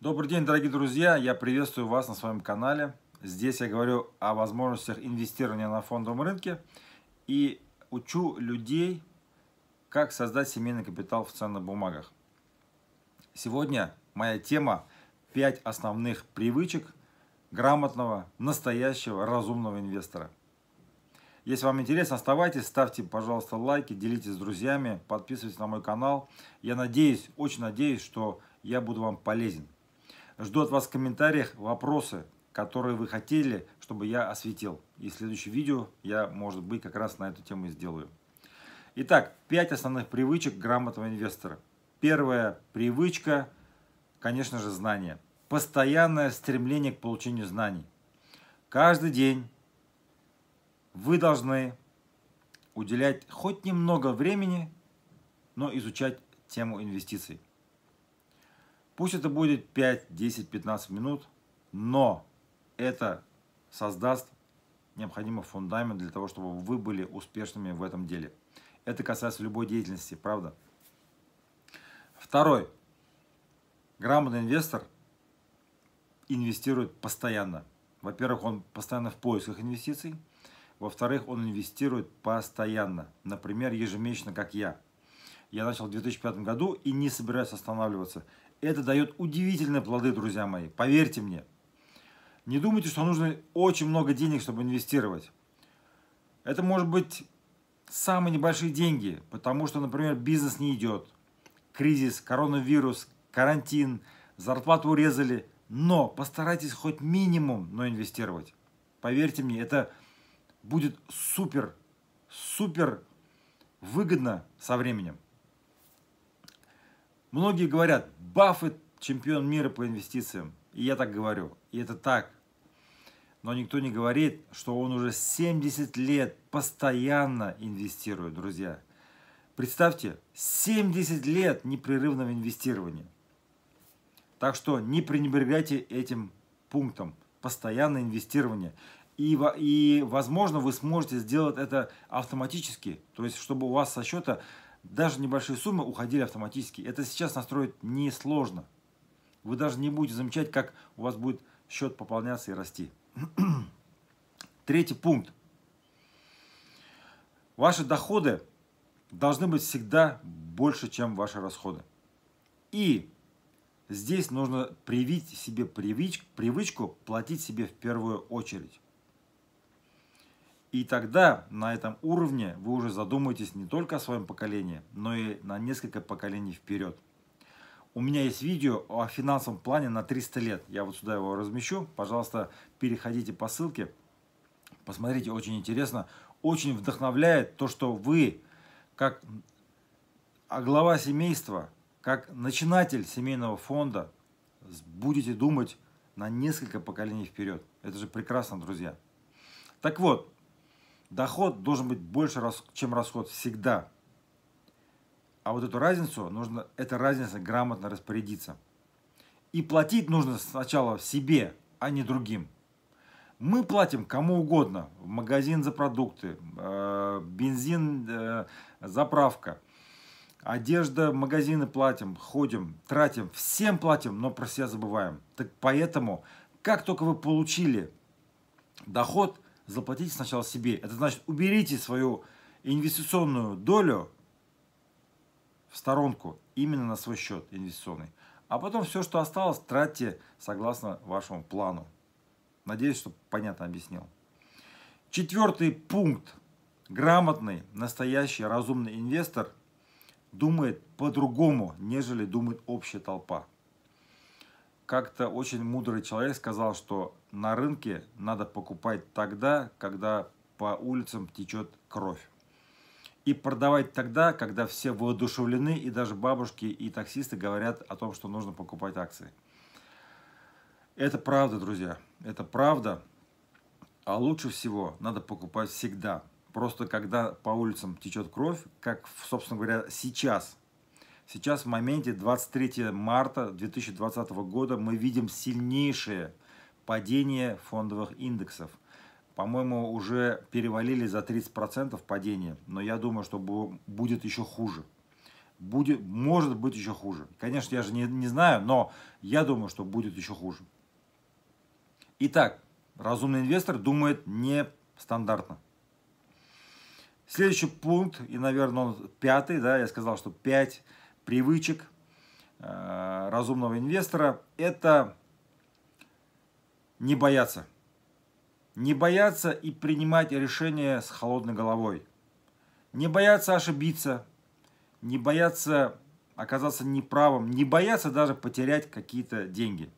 Добрый день, дорогие друзья! Я приветствую вас на своем канале. Здесь я говорю о возможностях инвестирования на фондовом рынке и учу людей, как создать семейный капитал в ценных бумагах. Сегодня моя тема 5 основных привычек грамотного, настоящего, разумного инвестора. Если вам интересно, оставайтесь, ставьте, пожалуйста, лайки, делитесь с друзьями, подписывайтесь на мой канал. Я надеюсь, очень надеюсь, что я буду вам полезен. Жду от вас в комментариях вопросы, которые вы хотели, чтобы я осветил. И следующее видео я, может быть, как раз на эту тему и сделаю. Итак, пять основных привычек грамотного инвестора. Первая привычка, конечно же, знание. Постоянное стремление к получению знаний. Каждый день вы должны уделять хоть немного времени, но изучать тему инвестиций. Пусть это будет 5, 10, 15 минут, но это создаст необходимый фундамент для того, чтобы вы были успешными в этом деле. Это касается любой деятельности, правда? Второй. Грамотный инвестор инвестирует постоянно. Во-первых, он постоянно в поисках инвестиций. Во-вторых, он инвестирует постоянно. Например, ежемесячно, как я – я начал в 2005 году и не собираюсь останавливаться. Это дает удивительные плоды, друзья мои, поверьте мне. Не думайте, что нужно очень много денег, чтобы инвестировать. Это может быть самые небольшие деньги, потому что, например, бизнес не идет, кризис, коронавирус, карантин, зарплату урезали, но постарайтесь хоть минимум, но инвестировать. Поверьте мне, это будет супер, супер выгодно со временем. Многие говорят, Баффет чемпион мира по инвестициям. И я так говорю, и это так. Но никто не говорит, что он уже 70 лет постоянно инвестирует, друзья. Представьте, 70 лет непрерывного инвестирования. Так что не пренебрегайте этим пунктом. Постоянное инвестирование. И, и возможно, вы сможете сделать это автоматически. То есть, чтобы у вас со счета даже небольшие суммы уходили автоматически. Это сейчас настроить несложно. Вы даже не будете замечать, как у вас будет счет пополняться и расти. Третий пункт. Ваши доходы должны быть всегда больше, чем ваши расходы. И здесь нужно привить себе привыч, привычку платить себе в первую очередь. И тогда на этом уровне вы уже задумаетесь не только о своем поколении, но и на несколько поколений вперед. У меня есть видео о финансовом плане на 300 лет. Я вот сюда его размещу. Пожалуйста, переходите по ссылке. Посмотрите, очень интересно. Очень вдохновляет то, что вы, как а глава семейства, как начинатель семейного фонда, будете думать на несколько поколений вперед. Это же прекрасно, друзья. Так вот, Доход должен быть больше, чем расход всегда. А вот эту разницу нужно, эта разница грамотно распорядиться. И платить нужно сначала себе, а не другим. Мы платим кому угодно. В магазин за продукты, э, бензин, э, заправка, одежда, магазины платим, ходим, тратим. Всем платим, но про себя забываем. Так поэтому, как только вы получили доход – заплатите сначала себе. Это значит, уберите свою инвестиционную долю в сторонку именно на свой счет инвестиционный. А потом все, что осталось, тратьте согласно вашему плану. Надеюсь, что понятно объяснил. Четвертый пункт. Грамотный, настоящий, разумный инвестор думает по-другому, нежели думает общая толпа. Как-то очень мудрый человек сказал, что на рынке надо покупать тогда, когда по улицам течет кровь. И продавать тогда, когда все воодушевлены, и даже бабушки и таксисты говорят о том, что нужно покупать акции. Это правда, друзья, это правда. А лучше всего надо покупать всегда. Просто когда по улицам течет кровь, как, собственно говоря, сейчас. Сейчас в моменте 23 марта 2020 года мы видим сильнейшее падение фондовых индексов. По-моему, уже перевалили за 30% падение, но я думаю, что будет еще хуже. Будет, может быть еще хуже. Конечно, я же не, не знаю, но я думаю, что будет еще хуже. Итак, разумный инвестор думает нестандартно. Следующий пункт, и, наверное, он пятый, да, я сказал, что пять привычек э, разумного инвестора – это не бояться. Не бояться и принимать решения с холодной головой. Не бояться ошибиться, не бояться оказаться неправым, не бояться даже потерять какие-то деньги.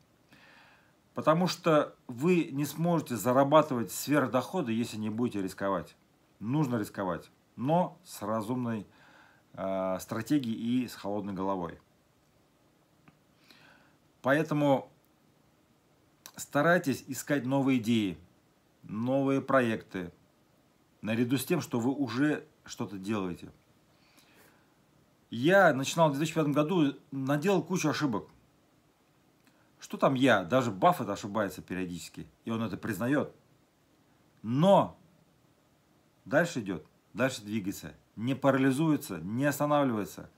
Потому что вы не сможете зарабатывать сверхдоходы, если не будете рисковать. Нужно рисковать, но с разумной э, стратегией и с холодной головой. Поэтому старайтесь искать новые идеи, новые проекты, наряду с тем, что вы уже что-то делаете. Я начинал в 2005 году, наделал кучу ошибок. Что там я? Даже Баффет ошибается периодически, и он это признает. Но дальше идет, дальше двигается, не парализуется, не останавливается.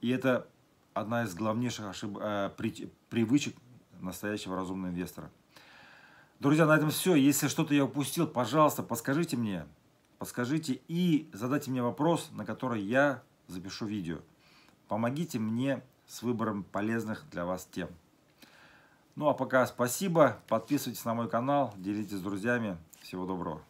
И это одна из главнейших ошиб... Э, привычек настоящего разумного инвестора. Друзья, на этом все. Если что-то я упустил, пожалуйста, подскажите мне, подскажите и задайте мне вопрос, на который я запишу видео. Помогите мне с выбором полезных для вас тем. Ну а пока спасибо, подписывайтесь на мой канал, делитесь с друзьями. Всего доброго.